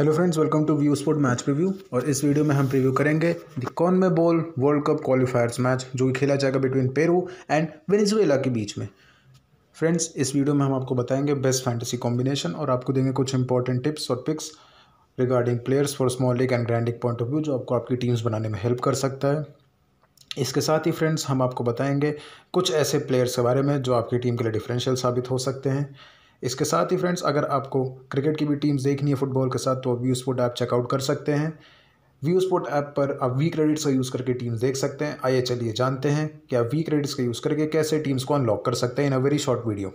hello friends welcome to View Sport match preview और इस video में हम प्रीव्यू करेंगे the CONMEBOL World Cup qualifiers match जो कि खेला जाएगा बिटवीन पेरू एंड वेनेजुएला के बीच में फ्रेंड्स इस वीडियो में हम आपको बताएंगे बेस्ट फैंटेसी कॉम्बिनेशन और आपको देंगे कुछ इंपॉर्टेंट टिप्स और picks regarding players for small league and grand point of view जो आपको आपकी टीम्स बनाने में हेल्प कर सकता है इसके साथ ही फ्रेंड्स हम आपको बताएंगे कुछ ऐसे प्लेयर्स के बारे में जो आपकी टीम के लिए डिफरेंशियल साबित हो सकते हैं इसके साथ ही फ्रेंड्स अगर आपको क्रिकेट की भी टीम्स देखनी है फुटबॉल के साथ तो आप व्यू स्पोर्ट ऐप चेकआउट कर सकते हैं व्यू स्पोर्ट ऐप पर आप वी क्रेडिट्स का यूज़ करके टीम्स देख सकते हैं आइए चलिए जानते हैं कि आप वी क्रेडिट्स का यूज़ करके कैसे टीम्स को अनलॉक कर सकते हैं in a very short video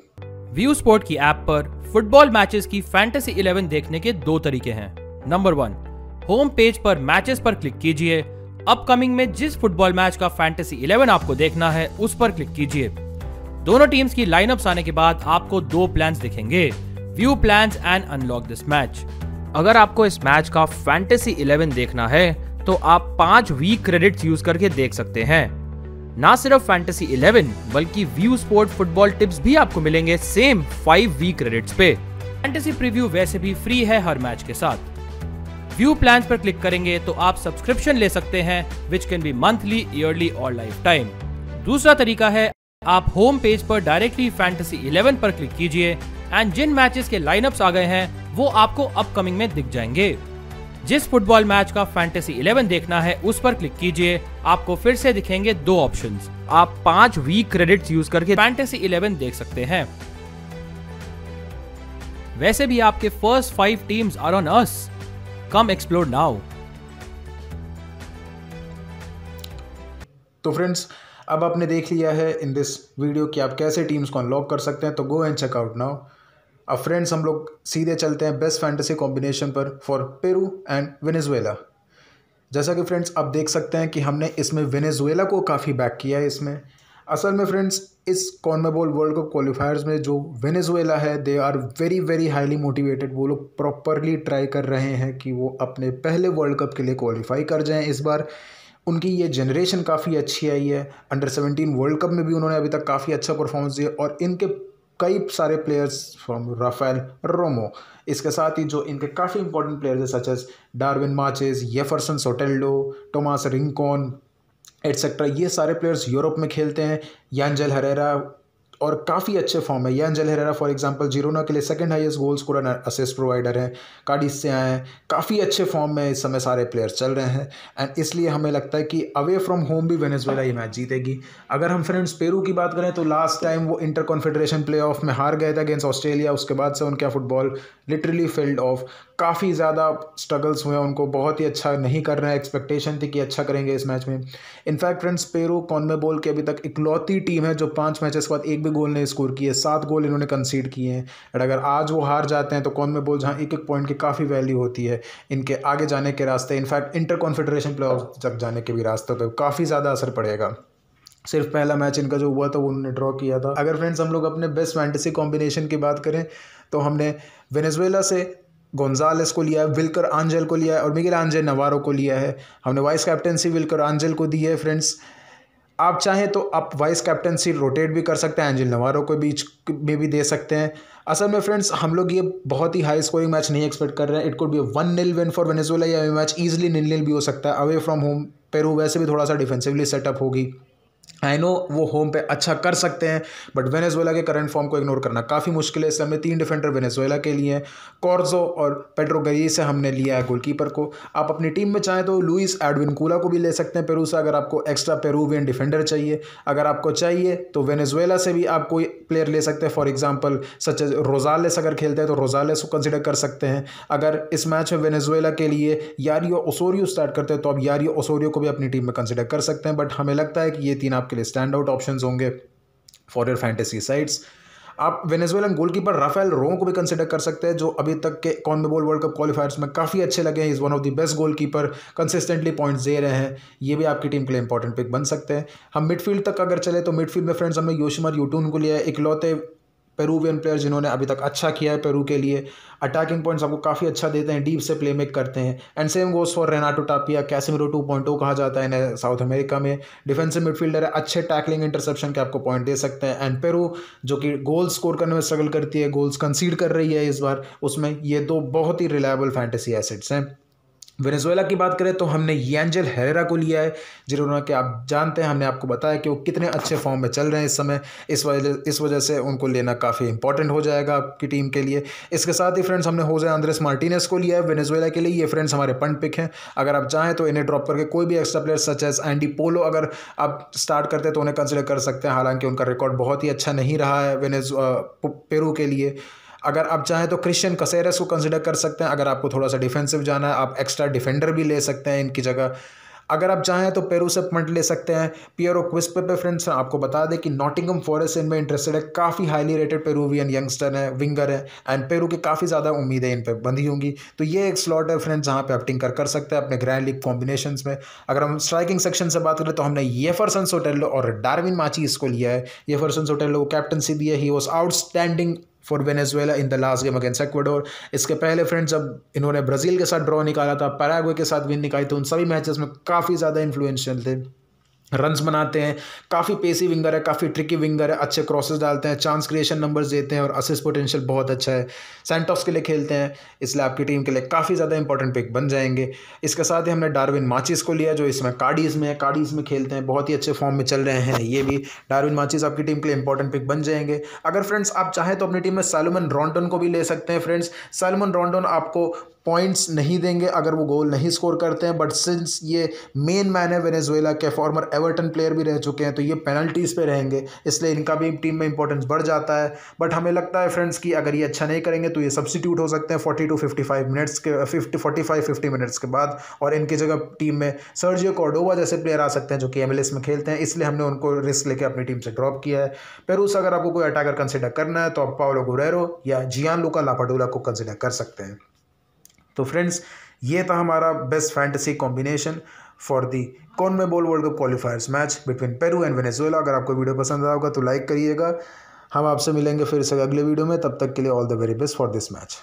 View Sport की ऐप पर फुटबॉल मैचेस की फैंटेसी इलेवन देखने के दो तरीके हैं नंबर वन होम पेज पर मैचेस पर क्लिक कीजिए अपकमिंग में जिस फुटबॉल मैच का फैंटेसी इलेवन आपको देखना है उस पर क्लिक कीजिए दोनों टीम्स की लाइनअप्स आने के बाद आपको दो प्लान दिखेंगे view plan and unlock this match अगर आपको इस मैच का फैंटेसी इलेवन देखना है तो आप पांच वीक क्रेडिट्स यूज करके देख सकते हैं ना सिर्फ फैंटेसी 11 बल्कि व्यू स्पोर्ट फुटबॉल टिप्स भी आपको मिलेंगे सेम फाइव वी क्रेडिट्स पे फैंटेसी प्रीव्यू वैसे भी फ्री है हर मैच के साथ व्यू प्लान पर क्लिक करेंगे तो आप सब्सक्रिप्शन ले सकते हैं which can be monthly yearly और लाइफ टाइम दूसरा तरीका है आप होम पेज पर डायरेक्टली फैंटेसी 11 पर क्लिक कीजिए एंड जिन मैचेस के लाइनअप्स आ गए हैं वो आपको अपकमिंग में दिख जाएंगे जिस फुटबॉल मैच का फैंटेसी 11 देखना है उस पर क्लिक कीजिए आपको फिर से दिखेंगे दो ऑप्शन आप पांच वीक क्रेडिट यूज करके फैंटेसी 11 देख सकते हैं वैसे भी आपके first five teams are on us come explore now तो फ्रेंड्स अब आपने देख लिया है इन दिस वीडियो कि आप कैसे टीम्स को अनलॉक कर सकते हैं तो गो एंड चेकआउट नाउ अब फ्रेंड्स हम लोग सीधे चलते हैं बेस्ट फैंटेसी कॉम्बिनेशन पर फॉर पेरू एंड वेनेजुएला जैसा कि फ्रेंड्स आप देख सकते हैं कि हमने इसमें वेनेजुएला को काफ़ी बैक किया है इसमें असल में फ्रेंड्स इस कॉन्मेबॉल वर्ल्ड कप क्वालिफायर्स में जो वेनेजुएला है they are very very highly motivated वो लोग प्रॉपरली ट्राई कर रहे हैं कि वो अपने पहले वर्ल्ड कप के लिए क्वालिफाई कर जाएं इस बार उनकी ये जनरेशन काफ़ी अच्छी आई है अंडर सेवेंटीन वर्ल्ड कप में भी उन्होंने अभी तक काफ़ी अच्छा परफॉर्मेंस दिया और इनके कई सारे प्लेयर्स फ्रॉम राफेल रोमो इसके साथ ही जो इनके काफ़ी इंपॉर्टेंट प्लेयर्स हैं such as Darwin Machis Yeferson Soteldo Tomas Rincon etcetera ये सारे प्लेयर्स यूरोप में खेलते हैं यांजल हरेरा और काफ़ी अच्छे फॉर्म है यह Angel Herrera for example Girona के लिए second highest goals scorer assist provider है कार्डिस से आए हैं काफ़ी अच्छे फॉर्म में इस समय सारे प्लेयर्स चल रहे हैं एंड इसलिए हमें लगता है कि अवे फ्रॉम होम भी वेनेजुएला ये मैच जीतेगी अगर हम फ्रेंड्स पेरू की बात करें तो लास्ट टाइम वो इंटर कॉन्फेडरेशन प्ले में हार गए थे अगेंस्ट ऑस्ट्रेलिया उसके बाद से उनका फुटबॉल लिटरली फील्ड ऑफ काफ़ी ज़्यादा स्ट्रगल्स हुए उनको बहुत ही अच्छा नहीं कर रहे हैं एक्सपेक्टेशन थी कि अच्छा करेंगे इस मैच में इनफैक्ट फ्रेंड्स पेरू कॉन्मेबोल के अभी तक इकलौती टीम है जो पाँच मैचेस के बाद एक भी गोल ने स्कोर किए सात गोल इन्होंने कंसीड किए हैं एंड अगर आज वो हार जाते हैं तो कौन में बोल जहाँ एक एक पॉइंट की काफ़ी वैल्यू होती है इनके आगे जाने के रास्ते इनफैक्ट इंटर कॉन्फेडरेशन प्ले तक जाने के भी रास्ते पर काफ़ी ज़्यादा असर पड़ेगा सिर्फ पहला मैच इनका जो हुआ था वो उन्होंने ड्रॉ किया था अगर फ्रेंड्स हम लोग अपने बेस्ट फैंटेसी कॉम्बिनेशन की बात करें तो हमने वेनेजुएला से गोंजालेस को लिया है विलकर आंजल को लिया है और मिगिल आंजल नवारो को लिया है हमने वाइस कैप्टनसी विलकर आंजल को दी है फ्रेंड्स आप चाहें तो आप वाइस कैप्टनसी रोटेट भी कर सकते हैं एंजिल नवारो के बीच में भी दे सकते हैं असल में फ्रेंड्स हम लोग ये बहुत ही हाई स्कोरिंग मैच नहीं एक्सपेक्ट कर रहे हैं it could be one nil win for Venezuela या मैच ईजिली नील नील भी हो सकता है अवे फ्रॉम होम पेरू वैसे भी थोड़ा सा डिफेंसिवली सेटअप होगी आई नो वो होम पे अच्छा कर सकते हैं बट वेनेजुएला के करंट फॉर्म को इग्नोर करना काफ़ी मुश्किल है इसमें तीन डिफेंडर वेनेजुएला के लिए हैं कॉर्जो और पेड्रो गरी से हमने लिया है गोलकीपर को आप अपनी टीम में चाहें तो लुइस कोला को भी ले सकते हैं पेरू से अगर आपको एक्स्ट्रा पेरूवियन डिफेंडर चाहिए अगर आपको चाहिए तो वेनेजुएला से भी आप कोई प्लेयर ले सकते हैं फॉर एग्जाम्पल सच रोजालेस अगर खेलते हैं तो रोजालेस को कंसिडर कर सकते हैं अगर इस मैच में वेनेजुएला के लिए यारियो ओसोरियो स्टार्ट करते हैं तो आप यारियो ओसोरियो को भी अपनी टीम में कंसिडर कर सकते हैं बट हमें लगता है कि ये तीन आपके आपके लिए स्टैंड आउट ऑप्शन होंगे फॉर योर फैंटेसी साइट्स आप वेनेजुएलन गोलकीपर राफेल रोम को भी कंसिडर कर सकते हैं जो अभी तक के कॉन्मेबोल वर्ल्ड कप क्वालिफायर्स में काफ़ी अच्छे लगे हैं is one of the best goalkeeper consistently points दे रहे हैं ये भी आपकी टीम के लिए इंपॉर्टेंट पिक बन सकते हैं हम मिडफील्ड तक अगर चले तो मिडफील्ड में फ्रेंड्स हमने योशमर यूटून को लिया है इकलौते पेरूवियन प्लेयर जिन्होंने अभी तक अच्छा किया है पेरू के लिए अटैकिंग पॉइंट्स आपको काफ़ी अच्छा देते हैं डीप से प्ले मेक करते हैं and same goes for Renato Tapia Casemiro two point कहा जाता है इन्हें साउथ अमेरिका में डिफेंसिव मिडफील्डर है अच्छे टैकलिंग इंटरसेप्शन के आपको पॉइंट दे सकते हैं एंड पेरू जो कि गोल स्कोर करने में स्ट्रगल करती है गोल्स कंसीड कर रही है इस बार उसमें ये दो बहुत ही रिलायबल फैंटेसी एसेट्स हैं वेनेजुएला की बात करें तो हमने येंजल हेरेरा को लिया है जिन्होंने कि आप जानते हैं हमने आपको बताया कि वो कितने अच्छे फॉर्म में चल रहे हैं इस समय इस वजह इस वजह से उनको लेना काफ़ी इंपॉर्टेंट हो जाएगा आपकी टीम के लिए इसके साथ ही फ्रेंड्स हमने होजे आंद्रेस मार्टिनेस को लिया है वेनेजुएला के लिए ये फ्रेंड्स हमारे पंट पिक हैं अगर आप चाहें तो इन्हें ड्रॉप करके कोई भी extra player such as Andy Polo अगर आप स्टार्ट करते तो उन्हें कंसिडर कर सकते हैं हालांकि उनका रिकॉर्ड बहुत ही अच्छा नहीं रहा है वेनेज पेरू के लिए अगर आप चाहें तो क्रिश्चियन कसेरस को कंसिडर कर सकते हैं अगर आपको थोड़ा सा डिफेंसिव जाना है आप एक्स्ट्रा डिफेंडर भी ले सकते हैं इनकी जगह अगर आप चाहें तो पेरू से पॉइंट ले सकते हैं पियरो क्विस्पे पे फ्रेंड्स आपको बता दें कि नॉटिंगम फॉरेस्ट इनमें इंटरेस्टेड है काफ़ी हाईली रेटेड पेरूवियन यंगस्टर हैं विंगर हैं एंड पेरू की काफ़ी ज़्यादा उम्मीदें इन पर बंधी होंगी तो ये एक स्लॉट है फ्रेंड्स जहाँ पे आप टिंकर कर सकते हैं अपने ग्रैंड लीग कॉम्बिनेशन में अगर हम स्ट्राइकिंग सेक्शन से बात करें तो हमने येफरसन सोटेलो और डार्विन माची इसको लिया है येफरसन सोटेलो को कैप्टनसी दी है he was outstanding for Venezuela in the last game against Ecuador इसके पहले फ्रेंड जब इन्होंने ब्राज़ील के साथ ड्रॉ निकाला था पैरागुए के साथ विन निकाली थी तो उन सभी मैचेस में काफ़ी ज़्यादा इन्फ्लुएंशियल थे रन्स बनाते हैं काफ़ी पेसी विंगर है काफ़ी ट्रिकी विंगर है अच्छे क्रॉसेस डालते हैं चांस क्रिएशन नंबर्स देते हैं और असिस पोटेंशियल बहुत अच्छा है सेंटॉफ्स के लिए खेलते हैं इसलिए आपकी टीम के लिए काफ़ी ज़्यादा इंपॉर्टेंट पिक बन जाएंगे इसके साथ ही हमने डार्विन माचिस को लिया जो इसमें कार्डीज में है कार्डीज में खेलते हैं बहुत ही अच्छे फॉर्म में चल रहे हैं ये भी डारविन माचिस आपकी टीम के लिए इंपॉर्टेंट पिक बन जाएंगे अगर फ्रेंड्स आप चाहें तो अपनी टीम में सैलमन रॉन्टन को भी ले सकते हैं फ्रेंड्स सैलमन रॉन्टन आपको पॉइंट्स नहीं देंगे अगर वो गोल नहीं स्कोर करते हैं बट सिंस ये मेन मैन है वेनेजुएला के फॉर्मर एवर्टन प्लेयर भी रह चुके हैं तो ये पेनल्टीज़ पे रहेंगे इसलिए इनका भी टीम में इंपॉर्टेंस बढ़ जाता है बट हमें लगता है फ्रेंड्स कि अगर ये अच्छा नहीं करेंगे तो ये सब्सिट्यूट हो सकते हैं forty to fifty five minutes के fifty forty five fifty minutes के बाद और इनकी जगह टीम में सर्जियो कॉर्डोवा जैसे प्लेयर आ सकते हैं जो कि एम में खेलते हैं इसलिए हमने उनको रिस्क लेकर अपनी टीम से ड्रॉप किया है पेरूस अगर आपको कोई अटैकर कंसिडर करना है तो आप पाओलो गुरेरो या जियान लुका लापाडोला को कंसिडर कर सकते हैं तो फ्रेंड्स ये था हमारा best fantasy combination for the CONMEBOL World Cup qualifiers match between Peru and Venezuela अगर आपको वीडियो पसंद आया होगा तो लाइक करिएगा हम आपसे मिलेंगे फिर से अगले वीडियो में तब तक के लिए all the very best for this match